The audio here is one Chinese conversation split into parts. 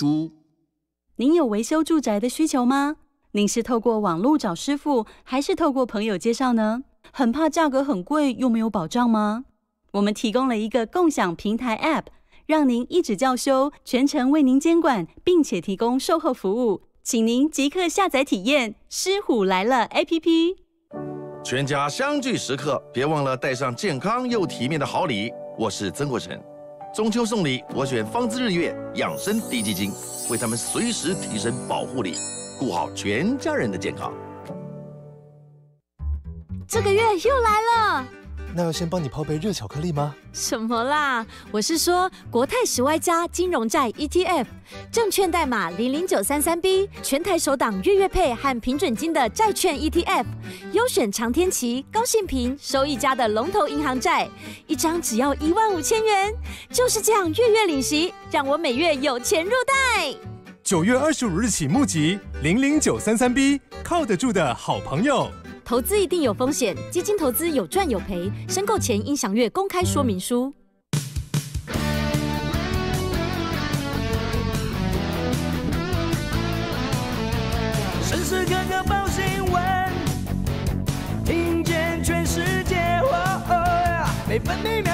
猪，您有维修住宅的需求吗？您是透过网络找师傅，还是透过朋友介绍呢？很怕价格很贵又没有保障吗？我们提供了一个共享平台 App，让您一纸叫修，全程为您监管，并且提供售后服务。请您即刻下载体验狮虎来了 App。全家相聚时刻，别忘了带上健康又体面的好礼。我是曾国成。中秋送礼，我选方姿日月养生滴基金，为他们随时提升保护力，顾好全家人的健康。这个月又来了。那要先帮你泡杯热巧克力吗？什么啦，我是说国泰时外加金融债 ETF，证券代码零零九三三 B，全台首档月月配和平准金的债券 ETF，优选长天琪、高信平收益家的龙头银行债，一张只要一万五千元，就是这样月月领息，让我每月有钱入袋。九月二十五日起募集零零九三三 B，靠得住的好朋友。投资一定有风险，基金投资有赚有赔，申购前应详阅公开说明书。每分每秒。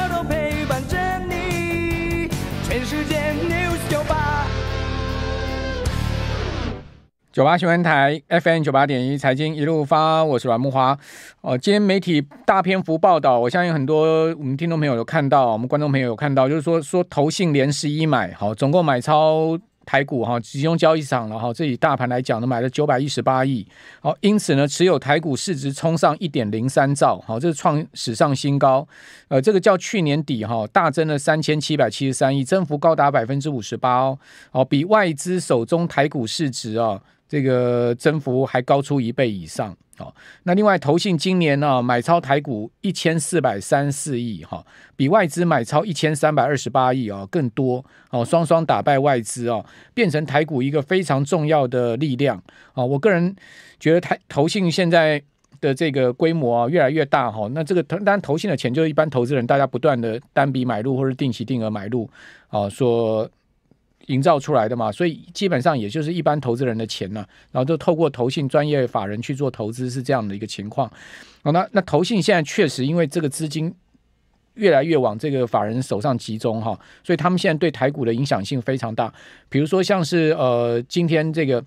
九八新闻台，F N 九八点一财经一路发，我是阮木华。哦，今天媒体大篇幅报道，我相信很多我们听众朋友都看到，我们观众朋友有看到，就是说说投信连十一买，好，总共买超台股哈，集中交易场，然哈，这里大盘来讲呢，买了九百一十八亿，好，因此呢，持有台股市值冲上一点零三兆，好，这是创史上新高，呃，这个叫去年底哈大增了三千七百七十三亿，增幅高达百分之五十八哦，哦，比外资手中台股市值啊。这个增幅还高出一倍以上，哦。那另外投信今年呢买超台股一千四百三四亿哈，比外资买超一千三百二十八亿啊更多哦，双双打败外资啊，变成台股一个非常重要的力量啊。我个人觉得台投信现在的这个规模啊越来越大哈，那这个当然投信的钱就是一般投资人大家不断的单笔买入或者定期定额买入啊说。营造出来的嘛，所以基本上也就是一般投资人的钱呢，然后就透过投信专业法人去做投资，是这样的一个情况。好，那那投信现在确实因为这个资金越来越往这个法人手上集中哈，所以他们现在对台股的影响性非常大。比如说像是呃今天这个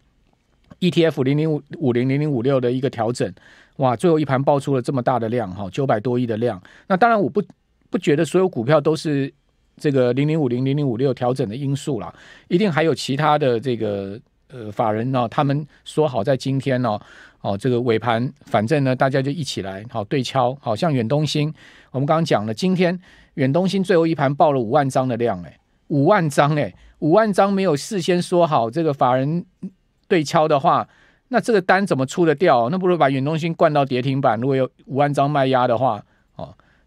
ETF 零零五五零零零五六的一个调整，哇，最后一盘爆出了这么大的量哈，九百多亿的量。那当然我不不觉得所有股票都是。这个零零五零零零五六调整的因素啦，一定还有其他的这个呃法人呢，他们说好在今天呢，哦这个尾盘，反正呢大家就一起来好对敲，好像远东新，我们刚刚讲了，今天远东新最后一盘爆了五万张的量，哎五万张，哎五万张没有事先说好这个法人对敲的话，那这个单怎么出得掉？那不如把远东新灌到跌停板，如果有五万张卖压的话。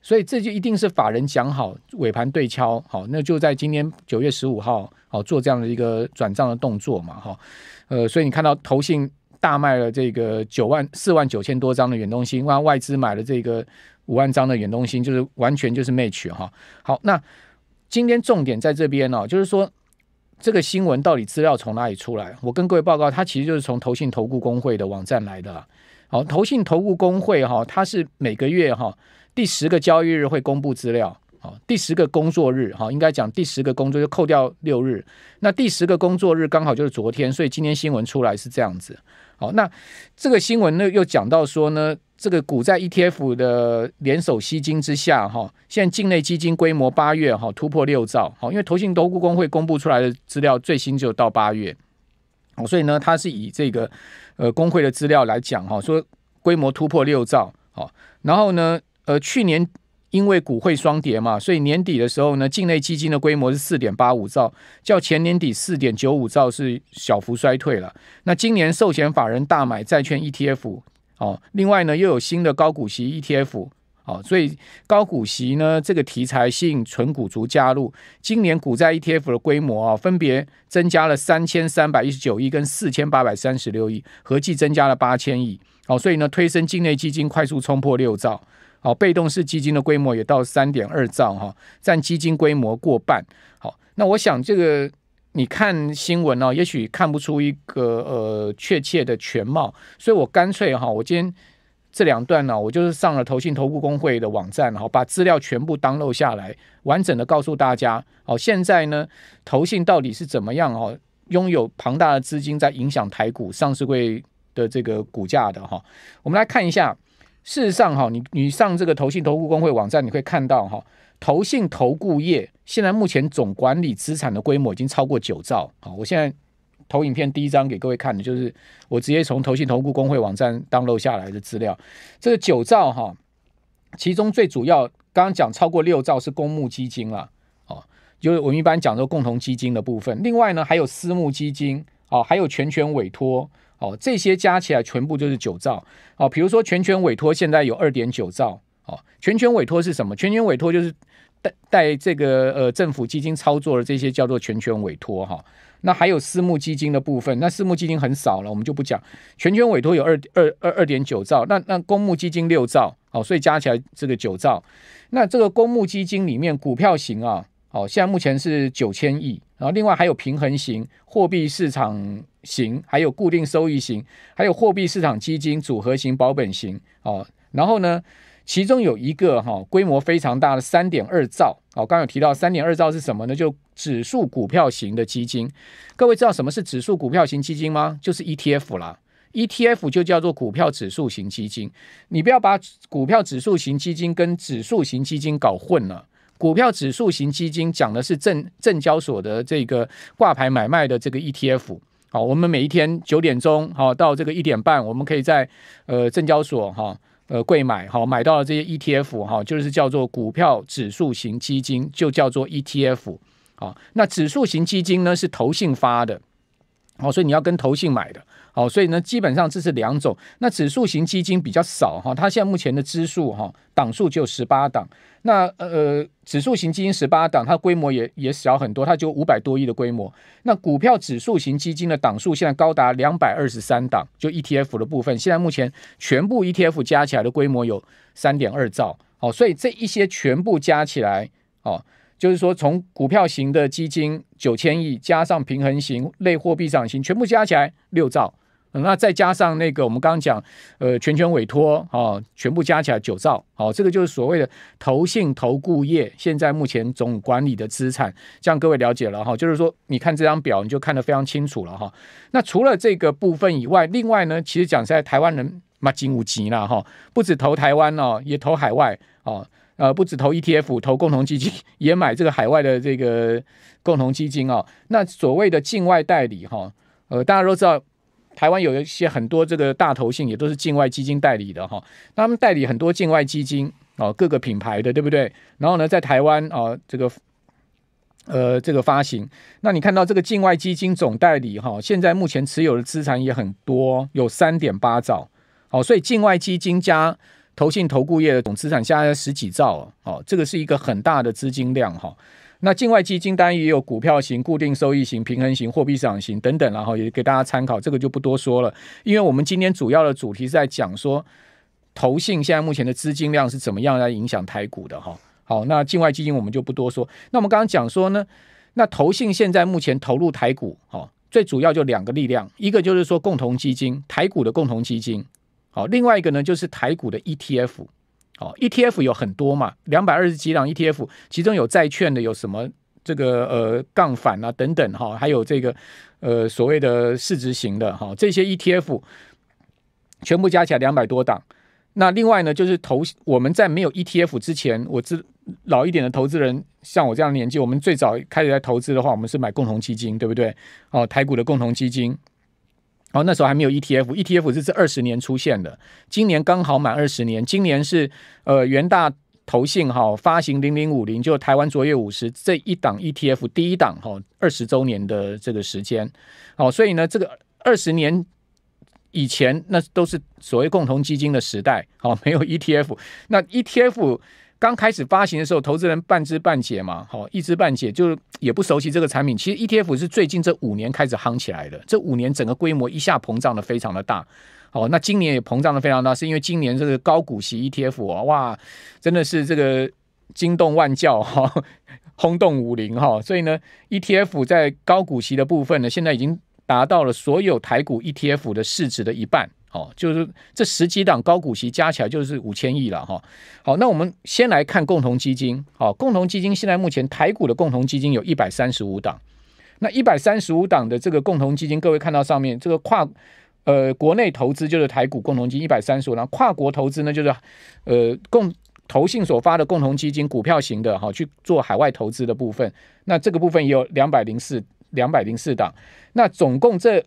所以这就一定是法人讲好尾盘对敲好，那就在今天九月十五号好做这样的一个转账的动作嘛哈，呃，所以你看到投信大卖了这个九万四万九千多张的远东新，外外资买了这个五万张的远东新，就是完全就是 match 哈。好，那今天重点在这边哦，就是说这个新闻到底资料从哪里出来？我跟各位报告，它其实就是从投信投顾工会的网站来的。好，投信投顾工会哈，它是每个月哈。第十个交易日会公布资料，好，第十个工作日，哈，应该讲第十个工作日扣掉六日，那第十个工作日刚好就是昨天，所以今天新闻出来是这样子，好，那这个新闻呢又讲到说呢，这个股在 ETF 的联手吸金之下，哈，现在境内基金规模八月哈突破六兆，好，因为投信投顾工会公布出来的资料最新只有到八月，哦，所以呢，它是以这个呃工会的资料来讲，哈，说规模突破六兆，好，然后呢。呃，去年因为股汇双跌嘛，所以年底的时候呢，境内基金的规模是四点八五兆，较前年底四点九五兆是小幅衰退了。那今年寿险法人大买债券 ETF 哦，另外呢又有新的高股息 ETF 哦，所以高股息呢这个题材吸引纯股族加入，今年股债 ETF 的规模啊分别增加了三千三百一十九亿跟四千八百三十六亿，合计增加了八千亿哦，所以呢推升境内基金快速冲破六兆。好，被动式基金的规模也到三点二兆哈，占基金规模过半。好，那我想这个你看新闻呢，也许看不出一个呃确切的全貌，所以我干脆哈，我今天这两段呢，我就是上了投信投顾工会的网站哈，把资料全部当漏下来，完整的告诉大家。好，现在呢，投信到底是怎么样哦，拥有庞大的资金在影响台股上市会的这个股价的哈，我们来看一下。事实上，哈，你你上这个投信投顾工会网站，你会看到，哈，投信投顾业现在目前总管理资产的规模已经超过九兆。好，我现在投影片第一张给各位看的，就是我直接从投信投顾工会网站 download 下来的资料。这个九兆，哈，其中最主要刚刚讲超过六兆是公募基金了，哦，就是我们一般讲说共同基金的部分。另外呢，还有私募基金，哦，还有全权委托。哦，这些加起来全部就是九兆。哦，比如说全权委托现在有二点九兆。哦，全权委托是什么？全权委托就是带带这个呃政府基金操作的这些叫做全权委托哈。那还有私募基金的部分，那私募基金很少了，我们就不讲。全权委托有二二二二点九兆，那那公募基金六兆。哦，所以加起来这个九兆。那这个公募基金里面股票型啊。哦，现在目前是九千亿，然后另外还有平衡型、货币市场型，还有固定收益型，还有货币市场基金组合型、保本型。哦，然后呢，其中有一个哈规模非常大的三点二兆。哦，刚有提到三点二兆是什么呢？就指数股票型的基金。各位知道什么是指数股票型基金吗？就是 ETF 啦，ETF 就叫做股票指数型基金。你不要把股票指数型基金跟指数型基金搞混了。股票指数型基金讲的是证证交所的这个挂牌买卖的这个 ETF，好，我们每一天九点钟好到这个一点半，我们可以在呃证交所哈呃柜买好买到这些 ETF 哈，就是叫做股票指数型基金，就叫做 ETF。好，那指数型基金呢是投信发的，好，所以你要跟投信买的。好，所以呢，基本上这是两种。那指数型基金比较少哈，它现在目前的支数哈，档数只有十八档。那呃，指数型基金十八档，它规模也也小很多，它就五百多亿的规模。那股票指数型基金的档数现在高达两百二十三档，就 ETF 的部分，现在目前全部 ETF 加起来的规模有三点二兆。好，所以这一些全部加起来，哦，就是说从股票型的基金九千亿加上平衡型、类货币、上行，全部加起来六兆。那再加上那个我们刚刚讲，呃，全权委托啊，全部加起来九兆，好，这个就是所谓的投信投顾业。现在目前总管理的资产，这样各位了解了哈，就是说你看这张表你就看得非常清楚了哈。那除了这个部分以外，另外呢，其实讲在台湾人马金五级了哈，不止投台湾哦，也投海外哦，呃，不止投 ETF，投共同基金，也买这个海外的这个共同基金哦。那所谓的境外代理哈，呃，大家都知道。台湾有一些很多这个大头信也都是境外基金代理的哈，那他们代理很多境外基金哦，各个品牌的对不对？然后呢，在台湾啊，这个呃，这个发行，那你看到这个境外基金总代理哈，现在目前持有的资产也很多，有三点八兆，哦，所以境外基金加投信投顾业的总资产现在十几兆哦，这个是一个很大的资金量哈。那境外基金当然也有股票型、固定收益型、平衡型、货币市场型等等，然后也给大家参考，这个就不多说了。因为我们今天主要的主题是在讲说投信现在目前的资金量是怎么样来影响台股的哈。好，那境外基金我们就不多说。那我们刚刚讲说呢，那投信现在目前投入台股，哦，最主要就两个力量，一个就是说共同基金台股的共同基金，好，另外一个呢就是台股的 ETF。哦，ETF 有很多嘛，两百二十几档 ETF，其中有债券的，有什么这个呃杠反啊等等哈，还有这个呃所谓的市值型的哈，这些 ETF 全部加起来两百多档。那另外呢，就是投我们在没有 ETF 之前，我知老一点的投资人，像我这样的年纪，我们最早开始在投资的话，我们是买共同基金，对不对？哦，台股的共同基金。哦，那时候还没有 ETF，ETF 这二十年出现的，今年刚好满二十年，今年是呃元大投信哈发行零零五零，就台湾卓越五十这一档 ETF 第一档哈二十周年的这个时间，好，所以呢这个二十年以前那都是所谓共同基金的时代，好，没有 ETF，那 ETF。刚开始发行的时候，投资人半知半解嘛，好一知半解，就是也不熟悉这个产品。其实 ETF 是最近这五年开始夯起来的，这五年整个规模一下膨胀的非常的大，好，那今年也膨胀的非常大，是因为今年这个高股息 ETF 哇，真的是这个惊动万教哈，轰动武林哈，所以呢，ETF 在高股息的部分呢，现在已经达到了所有台股 ETF 的市值的一半。哦，就是这十几档高股息加起来就是五千亿了哈。好，那我们先来看共同基金。好，共同基金现在目前台股的共同基金有一百三十五档。那一百三十五档的这个共同基金，各位看到上面这个跨呃国内投资就是台股共同基金一百三十五，然后跨国投资呢就是呃共投信所发的共同基金股票型的哈去做海外投资的部分。那这个部分有两百零四两百零四档。那总共这。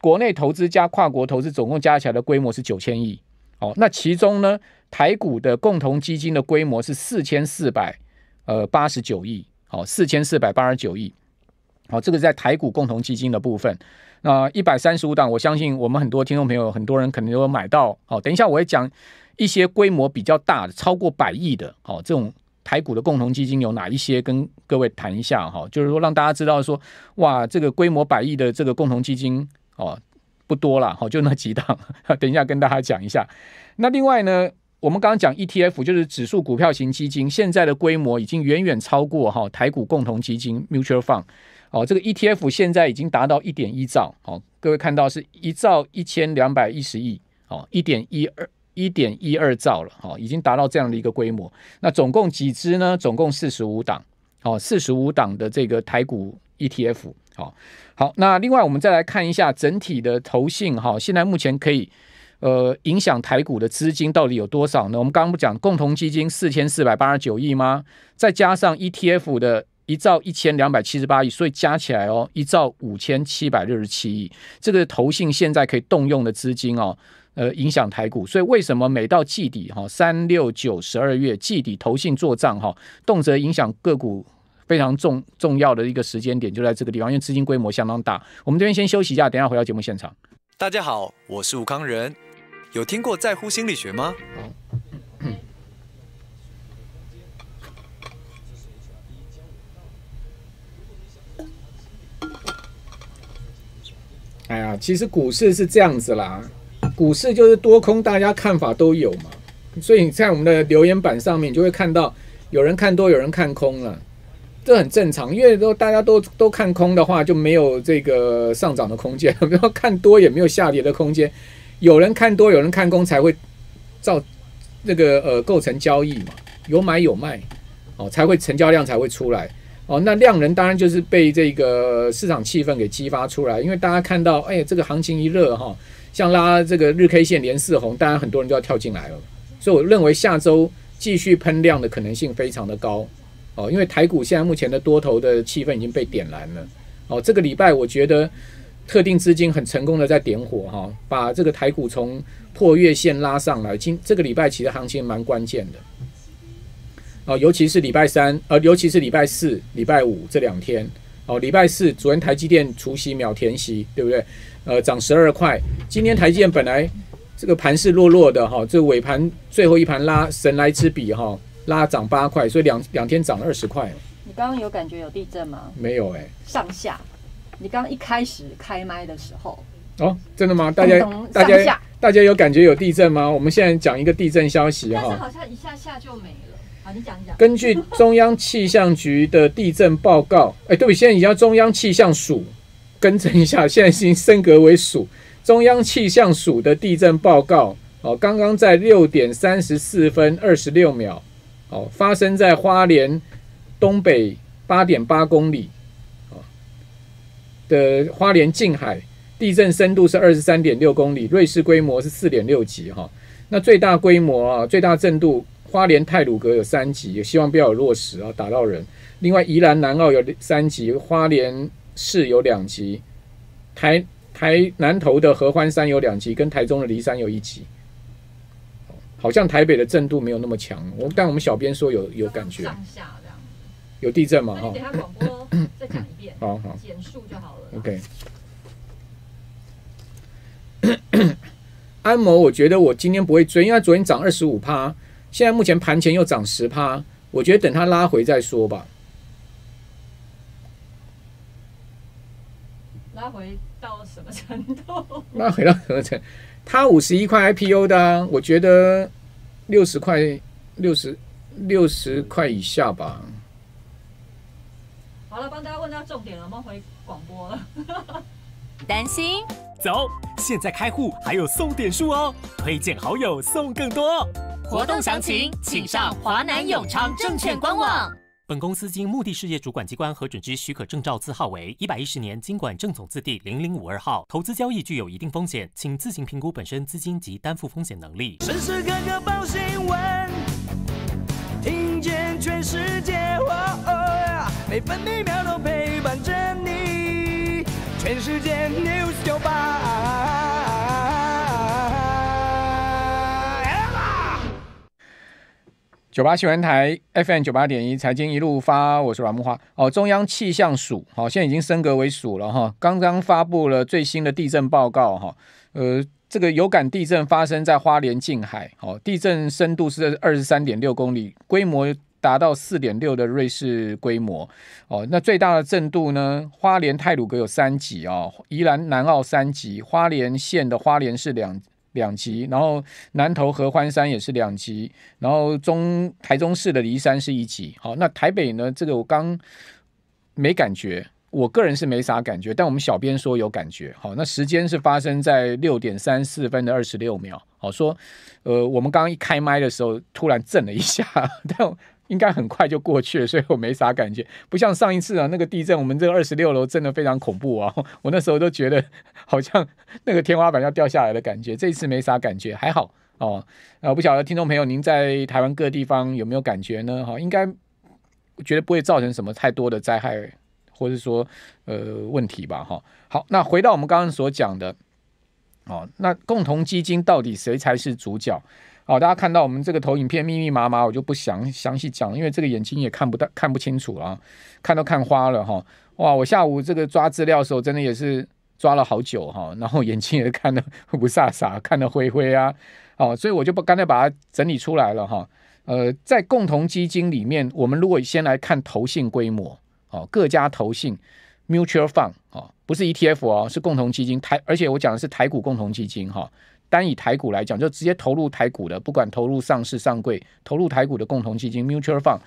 国内投资加跨国投资总共加起来的规模是九千亿，哦，那其中呢，台股的共同基金的规模是四千四百呃八十九亿，好，四千四百八十九亿，好，这个在台股共同基金的部分。那一百三十五档，我相信我们很多听众朋友，很多人可能有买到，哦，等一下我会讲一些规模比较大的，超过百亿的，哦，这种台股的共同基金有哪一些，跟各位谈一下哈，就是说让大家知道说，哇，这个规模百亿的这个共同基金。哦，不多了，好，就那几档。等一下跟大家讲一下。那另外呢，我们刚刚讲 ETF 就是指数股票型基金，现在的规模已经远远超过哈台股共同基金 mutual fund。哦，这个 ETF 现在已经达到一点一兆。哦，各位看到是一兆一千两百一十亿。哦，一点一二，一点一二兆了。哦，已经达到这样的一个规模。那总共几只呢？总共四十五档。哦，四十五档的这个台股 ETF。好。好，那另外我们再来看一下整体的投信哈，现在目前可以呃影响台股的资金到底有多少呢？我们刚刚不讲共同基金四千四百八十九亿吗？再加上 ETF 的一兆一千两百七十八亿，所以加起来哦一兆五千七百六十七亿，这个投信现在可以动用的资金哦，呃影响台股，所以为什么每到季底哈三六九十二月季底投信做账哈，动辄影响个股？非常重重要的一个时间点就在这个地方，因为资金规模相当大。我们这边先休息一下，等下回到节目现场。大家好，我是吴康仁。有听过在乎心理学吗？哎呀，其实股市是这样子啦，股市就是多空，大家看法都有嘛。所以你在我们的留言板上面，你就会看到有人看多，有人看空了。这很正常，因为都大家都都看空的话，就没有这个上涨的空间；，然 后看多也没有下跌的空间。有人看多，有人看空，才会造那个呃构成交易嘛，有买有卖，哦，才会成交量才会出来，哦，那量能当然就是被这个市场气氛给激发出来，因为大家看到，哎，这个行情一热哈，像拉这个日 K 线连四红，当然很多人都要跳进来了，所以我认为下周继续喷量的可能性非常的高。哦，因为台股现在目前的多头的气氛已经被点燃了。哦，这个礼拜我觉得特定资金很成功的在点火哈，把这个台股从破月线拉上来。今这个礼拜其实行情蛮关键的。哦，尤其是礼拜三，呃，尤其是礼拜四、礼拜五这两天。哦，礼拜四昨天台积电除夕秒填息，对不对？呃，涨十二块。今天台积电本来这个盘是弱弱的哈，这尾盘最后一盘拉神来之笔哈。拉涨八块，所以两两天涨了二十块。你刚刚有感觉有地震吗？没有哎。上下，你刚一开始开麦的时候。哦，真的吗？大家大家大家有感觉有地震吗？我们现在讲一个地震消息哈。好像一下下就没了。好，你讲一讲。根据中央气象局的地震报告，哎，对，现在已经中央气象署 更正一下，现在已经升格为署。中央气象署的地震报告哦，刚刚在六点三十四分二十六秒。好，发生在花莲东北八点八公里啊的花莲近海，地震深度是二十三点六公里，瑞士规模是四点六级哈。那最大规模啊，最大震度，花莲太鲁阁有三级，也希望不要有落石啊打到人。另外宜兰南澳有三级，花莲市有两级，台台南头的合欢山有两级，跟台中的梨山有一级。好像台北的震度没有那么强，我但我们小编说有有感觉，上下这样，有地震吗？哈，给他广播再讲一遍，好 好，减速就好了。OK，安摩，我觉得我今天不会追，因为昨天涨二十五趴，现在目前盘前又涨十趴，我觉得等它拉回再说吧。拉回到什么程度？拉回到什么程？它五十一块 I P U 的，我觉得六十块、六十、六十块以下吧。好了，帮大家问到重点了，我们回广播了。担心？走，现在开户还有送点数哦，推荐好友送更多。活动详情请上华南永昌证券官网。本公司经目的事业主管机关核准之许可证照字号为一百一十年经管证总字第零零五二号。投资交易具有一定风险，请自行评估本身资金及担负风险能力。时时刻刻报新闻，听见全世界，哇哦啊、每分每秒都陪伴着你。全世界 news 九八。啊啊啊啊九八新闻台 FM 九八点一财经一路发，我是阮木花。哦，中央气象署，好，现在已经升格为署了哈。刚刚发布了最新的地震报告哈。呃，这个有感地震发生在花莲近海，哦，地震深度是二十三点六公里，规模达到四点六的瑞士规模。哦，那最大的震度呢？花莲泰鲁阁有三级哦，宜兰南澳三级，花莲县的花莲市两。两级，然后南投合欢山也是两级，然后中台中市的梨山是一级。好，那台北呢？这个我刚没感觉，我个人是没啥感觉，但我们小编说有感觉。好，那时间是发生在六点三十四分的二十六秒。好，说，呃，我们刚刚一开麦的时候，突然震了一下，但。应该很快就过去了，所以我没啥感觉，不像上一次啊，那个地震，我们这个二十六楼震的非常恐怖啊，我那时候都觉得好像那个天花板要掉下来的感觉，这次没啥感觉，还好哦。呃，不晓得听众朋友您在台湾各地方有没有感觉呢？哈，应该觉得不会造成什么太多的灾害，或者说呃问题吧。哈，好，那回到我们刚刚所讲的，哦，那共同基金到底谁才是主角？好，大家看到我们这个投影片密密麻麻，我就不详详细讲，因为这个眼睛也看不到，看不清楚了，看都看花了哈。哇，我下午这个抓资料的时候，真的也是抓了好久哈，然后眼睛也看得 不飒飒，看得灰灰啊。哦，所以我就不刚才把它整理出来了哈。呃，在共同基金里面，我们如果先来看投信规模，哦，各家投信，mutual fund，哦，不是 ETF 哦，是共同基金，台，而且我讲的是台股共同基金哈。单以台股来讲，就直接投入台股的，不管投入上市上柜、投入台股的共同基金 （mutual fund），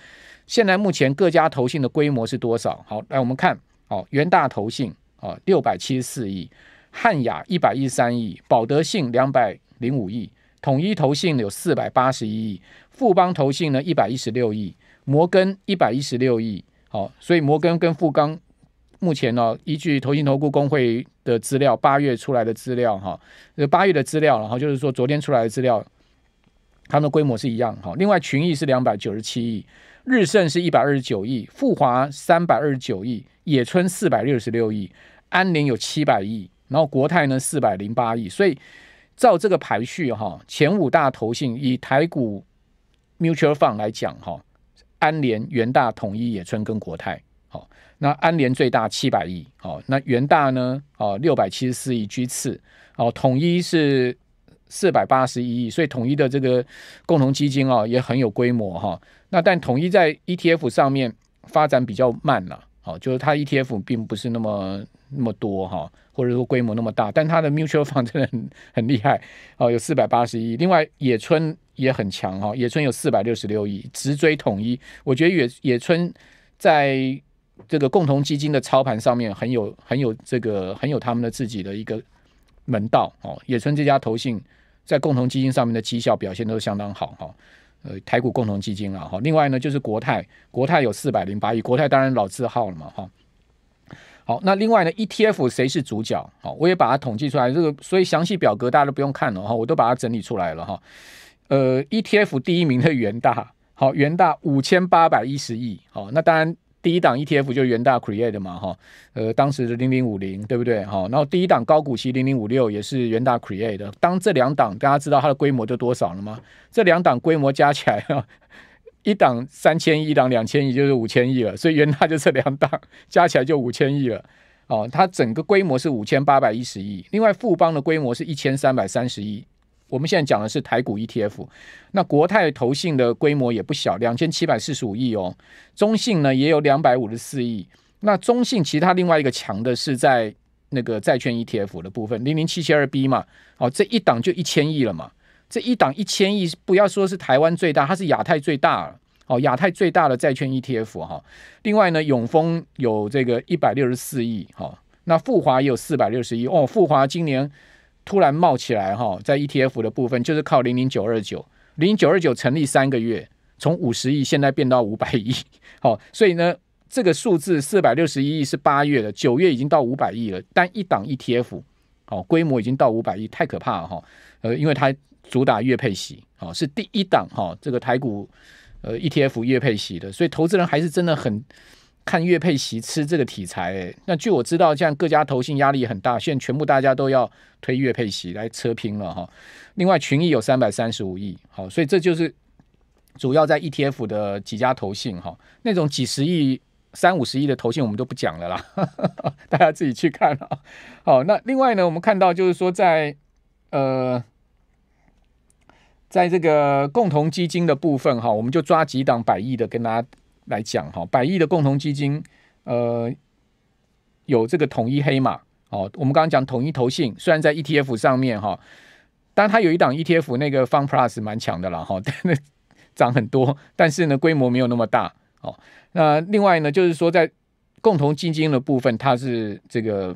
现在目前各家投信的规模是多少？好，来我们看，好，元大投信啊，六百七十四亿；汉雅一百一十三亿；保德信两百零五亿；统一投信有四百八十一亿；富邦投信呢一百一十六亿；摩根一百一十六亿。好，所以摩根跟富邦。目前呢，依据投信投顾公会的资料，八月出来的资料哈，这八月的资料，然后就是说昨天出来的资料，它们的规模是一样哈。另外，群益是两百九十七亿，日盛是一百二十九亿，富华三百二十九亿，野村四百六十六亿，安联有七百亿，然后国泰呢四百零八亿。所以照这个排序哈，前五大投信以台股 mutual fund 来讲哈，安联、元大、统一、野村跟国泰。那安联最大七百亿，哦，那元大呢？哦，六百七十四亿居次，哦，统一是四百八十一亿，所以统一的这个共同基金哦也很有规模哈。那但统一在 ETF 上面发展比较慢了，哦，就是它 ETF 并不是那么那么多哈，或者说规模那么大，但它的 mutual fund 真很很厉害，哦，有四百八十一。另外野村也很强哈，野村有四百六十六亿直追统一，我觉得野野村在这个共同基金的操盘上面很有很有这个很有他们的自己的一个门道哦。野村这家投信在共同基金上面的绩效表现都相当好哈。呃，台股共同基金啊哈。另外呢就是国泰，国泰有四百零八亿，国泰当然老字号了嘛哈。好，那另外呢 ETF 谁是主角？好，我也把它统计出来。这个所以详细表格大家都不用看了哈，我都把它整理出来了哈。呃，ETF 第一名的元大，好，元大五千八百一十亿，好，那当然。第一档 ETF 就元大 create 嘛哈，呃，当时的零零五零对不对哈？然后第一档高股息零零五六也是元大 create 的。当这两档大家知道它的规模都多少了吗？这两档规模加起来啊，一档三千亿，两千亿就是五千亿了。所以元大就这两档加起来就五千亿了。哦，它整个规模是五千八百一十亿，另外富邦的规模是一千三百三十亿，我们现在讲的是台股 ETF，那国泰投信的规模也不小，两千七百四十五亿哦。中信呢也有两百五十四亿。那中信其他另外一个强的是在那个债券 ETF 的部分，零零七七二 B 嘛。哦，这一档就一千亿了嘛。这一档一千亿，不要说是台湾最大，它是亚太最大了。哦，亚太最大的债券 ETF 哈。另外呢，永丰有这个一百六十四亿。哦，那富华也有四百六十亿哦。富华今年。突然冒起来哈，在 ETF 的部分就是靠零零九二九，零零九二九成立三个月，从五十亿现在变到五百亿，好，所以呢，这个数字四百六十一亿是八月的，九月已经到五百亿了，但一档 ETF，好，规模已经到五百亿，太可怕了哈，呃，因为它主打月配息，好，是第一档哈，这个台股呃 ETF 月配息的，所以投资人还是真的很。看月配席吃这个题材，诶，那据我知道，在各家投信压力很大，现在全部大家都要推月配席来车拼了哈。另外群益有三百三十五亿，好，所以这就是主要在 ETF 的几家投信哈。那种几十亿、三五十亿的投信我们都不讲了啦，大家自己去看啊。好，那另外呢，我们看到就是说在呃，在这个共同基金的部分哈，我们就抓几档百亿的跟大家。来讲哈，百亿的共同基金，呃，有这个统一黑马哦。我们刚刚讲统一投信，虽然在 ETF 上面哈，但它有一档 ETF 那个 f u n Plus 蛮强的了哈，但那涨很多，但是呢规模没有那么大哦。那另外呢，就是说在共同基金的部分，它是这个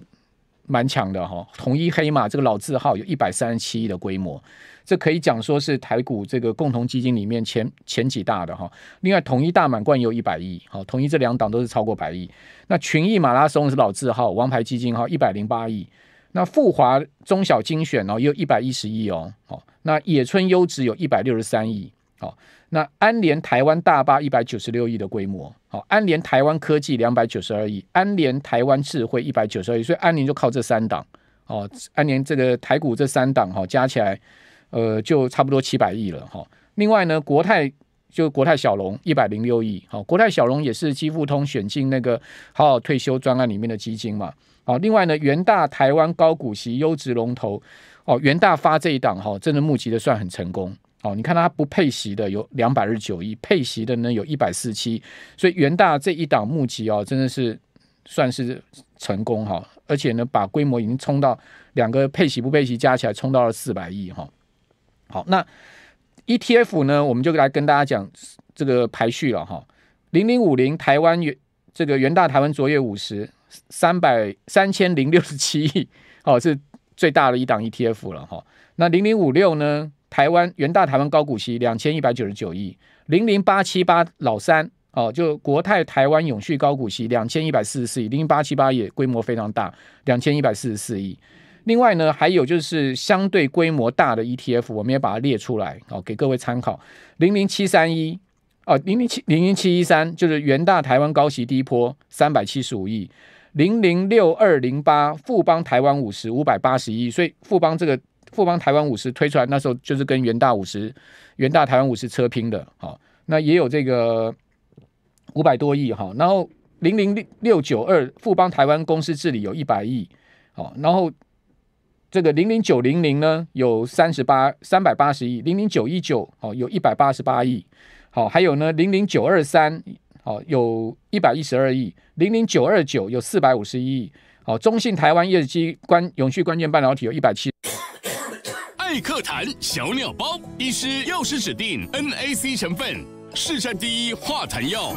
蛮强的哈，统一黑马这个老字号有一百三十七亿的规模。这可以讲说是台股这个共同基金里面前前几大的哈。另外统一大满贯有一百亿，好，统一这两档都是超过百亿。那群益马拉松是老字号，王牌基金哈一百零八亿。那富华中小精选哦也有一百一十亿哦，那野村优质有一百六十三亿，好。那安联台湾大巴一百九十六亿的规模，好。安联台湾科技两百九十二亿，安联台湾智慧一百九十二亿。所以安联就靠这三档，哦，安联这个台股这三档哈加起来。呃，就差不多七百亿了哈。另外呢，国泰就国泰小龙一百零六亿，哈，国泰小龙也是基富通选进那个好好退休专案里面的基金嘛，啊，另外呢，元大台湾高股息优质龙头，哦，元大发这一档哈，真的募集的算很成功，哦，你看它不配息的有两百二九亿，配息的呢有一百四七，所以元大这一档募集哦，真的是算是成功哈，而且呢，把规模已经冲到两个配息不配息加起来冲到了四百亿哈。好，那 E T F 呢？我们就来跟大家讲这个排序了哈。零零五零台湾元这个元大台湾卓越五十三百三千零六十七亿，哦，是最大的一档 E T F 了哈。那零零五六呢？台湾元大台湾高股息两千一百九十九亿。零零八七八老三哦，就国泰台湾永续高股息两千一百四十四亿。零零八七八也规模非常大，两千一百四十四亿。另外呢，还有就是相对规模大的 ETF，我们也把它列出来哦，给各位参考。零零七三一啊，零零七零零七一三就是元大台湾高息低波三百七十五亿，零零六二零八富邦台湾五十五百八十亿，所以富邦这个富邦台湾五十推出来那时候就是跟元大五十元大台湾五十车拼的哦。那也有这个五百多亿哈，然后零零六六九二富邦台湾公司治理有一百亿哦，然后。这个零零九零零呢，有三十八三百八十亿；零零九一九哦，有一百八十八亿；好，还有呢，零零九二三哦，有一百一十二亿；零零九二九有四百五十一亿；好，中信台湾业绩关永续关键半导体有一百七。艾克痰小鸟包医师药师指定 NAC 成分，市场第一化痰药。